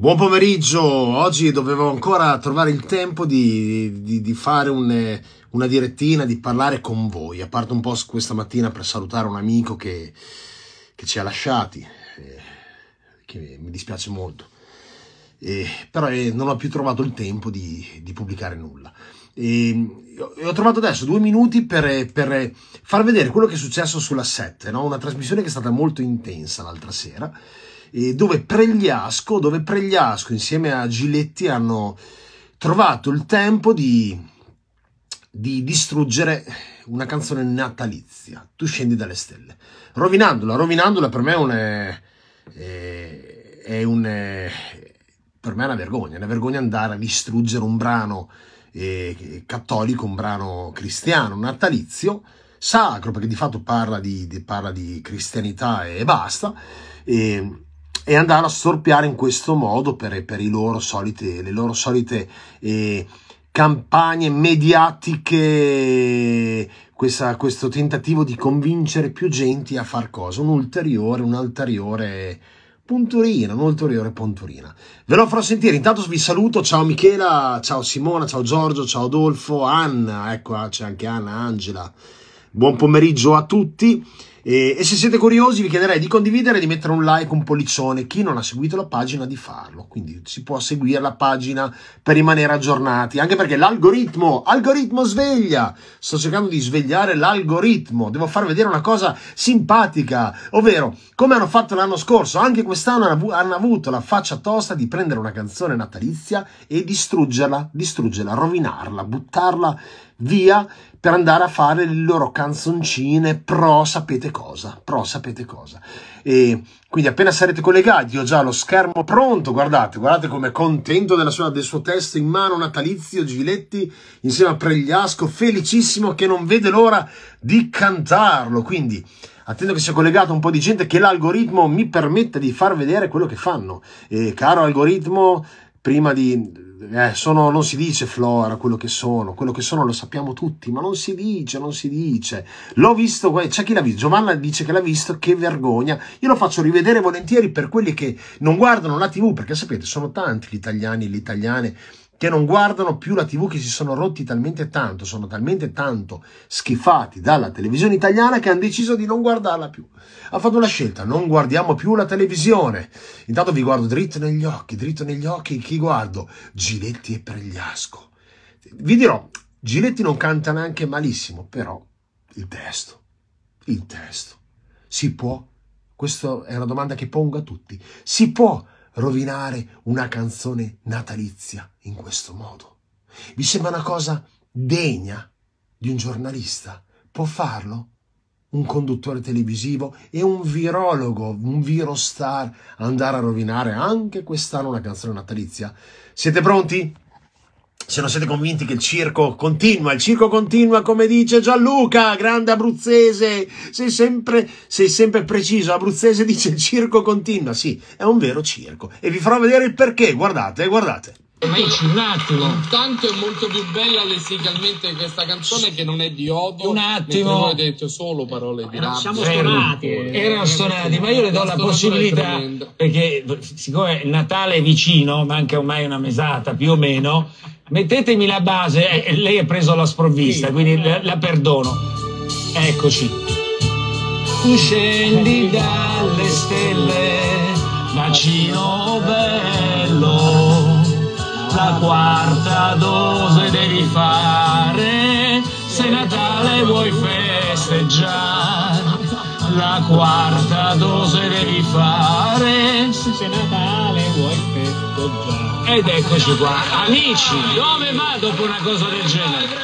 Buon pomeriggio, oggi dovevo ancora trovare il tempo di, di, di fare un, una direttina, di parlare con voi. A parte un po' questa mattina per salutare un amico che, che ci ha lasciati, eh, che mi dispiace molto. Eh, però eh, non ho più trovato il tempo di, di pubblicare nulla. E, ehm, ho trovato adesso due minuti per, per, far vedere quello che è successo sulla 7, no? una trasmissione che è stata molto intensa l'altra sera eh, dove Pregliasco, dove Pregliasco insieme a Giletti hanno trovato il tempo di, di distruggere una canzone natalizia, Tu scendi dalle stelle, rovinandola, rovinandola per me è un... Eh, è un per me è una vergogna, è una vergogna andare a distruggere un brano eh, cattolico, un brano cristiano, natalizio, sacro, perché di fatto parla di, di, parla di cristianità e basta. E, ehm, e andare a storpiare in questo modo per, per loro solite, le loro solite eh, campagne mediatiche, questa, questo tentativo di convincere più gente a far cosa, un ulteriore, punturina, un'ulteriore punturina. Ve lo farò sentire, intanto vi saluto, ciao Michela, ciao Simona, ciao Giorgio, ciao Adolfo, Anna, ecco ah, c'è anche Anna, Angela, buon pomeriggio a tutti. E, e, se siete curiosi vi chiederei di condividere e di mettere un like, un pollicione, chi non ha seguito la pagina di farlo, quindi si può seguire la pagina per rimanere aggiornati, anche perché l'algoritmo, algoritmo sveglia, sto cercando di svegliare l'algoritmo, devo far vedere una cosa simpatica, ovvero come hanno fatto l'anno scorso, anche quest'anno hanno, hanno avuto la faccia tosta di prendere una canzone natalizia e distruggerla, distruggerla, rovinarla, buttarla via per andare a fare le loro canzoncine pro sapete cosa, pro sapete cosa. E quindi appena sarete collegati ho già lo schermo pronto, guardate, guardate come contento della sua, del suo testo in mano natalizio Giletti insieme a Pregliasco, felicissimo che non vede l'ora di cantarlo, quindi attendo che sia collegato un po' di gente che l'algoritmo mi permetta di far vedere quello che fanno. E caro algoritmo, prima di... Eh, sono, non si dice Flora quello che sono, quello che sono lo sappiamo tutti, ma non si dice, non si dice. L'ho visto, c'è chi l'ha visto, Giovanna dice che l'ha visto, che vergogna. Io lo faccio rivedere volentieri per quelli che non guardano la tv, perché sapete, sono tanti gli italiani e le italiane che non guardano più la tv, che si sono rotti talmente tanto, sono talmente tanto schifati dalla televisione italiana che hanno deciso di non guardarla più. Ha fatto la scelta, non guardiamo più la televisione. Intanto vi guardo dritto negli occhi, dritto negli occhi, chi guardo? Giletti e Pregliasco. Vi dirò, Giletti non canta neanche malissimo, però il testo, il testo. Si può? Questa è una domanda che pongo a tutti. Si può rovinare una canzone natalizia in questo modo? Vi sembra una cosa degna di un giornalista? Può farlo? Un conduttore televisivo e un virologo, un virostar, andare a rovinare anche quest'anno una canzone natalizia? Siete pronti? se non siete convinti che il circo continua, il circo continua come dice Gianluca, grande abruzzese, sei sempre, sei sempre preciso, abruzzese dice il circo continua, sì, è un vero circo e vi farò vedere il perché, guardate, guardate. Amici, un attimo. Intanto è molto più bella lessicalmente questa canzone che non è di odio. Un attimo. Voi avete detto solo parole di rabbia. Siamo stonati. Erano stonati, ma io le do la possibilità, perché siccome Natale è vicino, manca ormai una mesata più o meno, Mettetemi la base, eh, eh, lei ha preso la sprovvista, sì. quindi la, la perdono. Eccoci. Tu scendi dalle stelle, bacino bello, la quarta dose devi fare, se Natale vuoi festeggiare, la quarta dose devi fare, se Natale vuoi festeggiare. Ed eccoci qua, amici, dove va dopo una cosa del genere?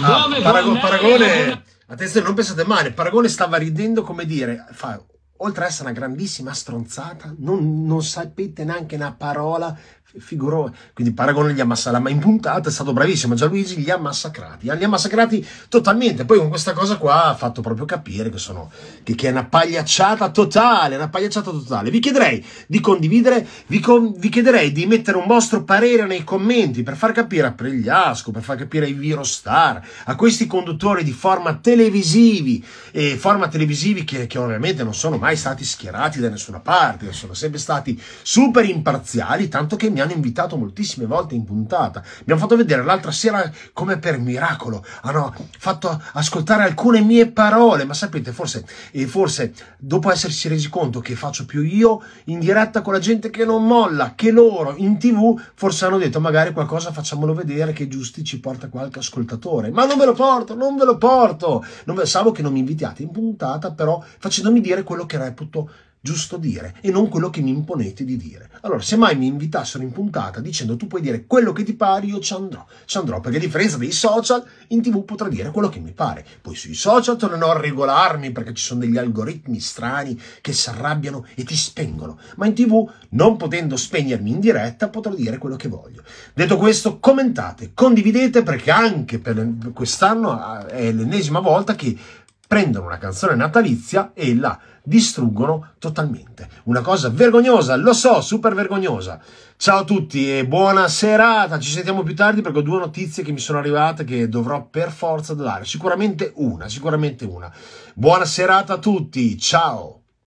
Ah, dove ah, parago- Paragone, attenzione, non pensate male, Paragone stava ridendo come dire, fa, oltre a essere una grandissima stronzata, non, non sapete neanche una parola, Figurò, quindi Paragone gli ha massacrati, ma in puntata è stato bravissimo, Gianluigi li ha massacrati, eh, li ha massacrati totalmente, poi con questa cosa qua ha fatto proprio capire che, sono, che, che è una pagliacciata totale, una pagliacciata totale. Vi chiederei di condividere, vi, con, vi chiederei di mettere un vostro parere nei commenti per far capire a Pregliasco, per far capire ai Virostar, a questi conduttori di forma televisivi, e forma televisivi che, che ovviamente non sono mai stati schierati da nessuna parte, sono sempre stati super imparziali, tanto che mi hanno invitato moltissime volte in puntata. Mi hanno fatto vedere l'altra sera come per miracolo. Hanno fatto ascoltare alcune mie parole, ma sapete, forse, forse dopo essersi resi conto che faccio più io in diretta con la gente che non molla, che loro in tv, forse hanno detto magari qualcosa facciamolo vedere che giusti ci porta qualche ascoltatore. Ma non ve lo porto, non ve lo porto. Non ve, salvo che non mi invitiate in puntata, però facendomi dire quello che reputo giusto dire e non quello che mi imponete di dire. Allora, se mai mi invitassero in puntata dicendo tu puoi dire quello che ti pare, io ci andrò. Ci andrò perché a differenza dei social, in tv potrò dire quello che mi pare. Poi sui social tornerò a regolarmi perché ci sono degli algoritmi strani che si arrabbiano e ti spengono. Ma in tv, non potendo spegnermi in diretta, potrò dire quello che voglio. Detto questo, commentate, condividete perché anche per quest'anno eh, è l'ennesima volta che prendono una canzone natalizia e la distruggono totalmente. Una cosa vergognosa, lo so, super vergognosa. Ciao a tutti e buona serata. Ci sentiamo più tardi perché ho due notizie che mi sono arrivate che dovrò per forza dare. Sicuramente una, sicuramente una. Buona serata a tutti, ciao.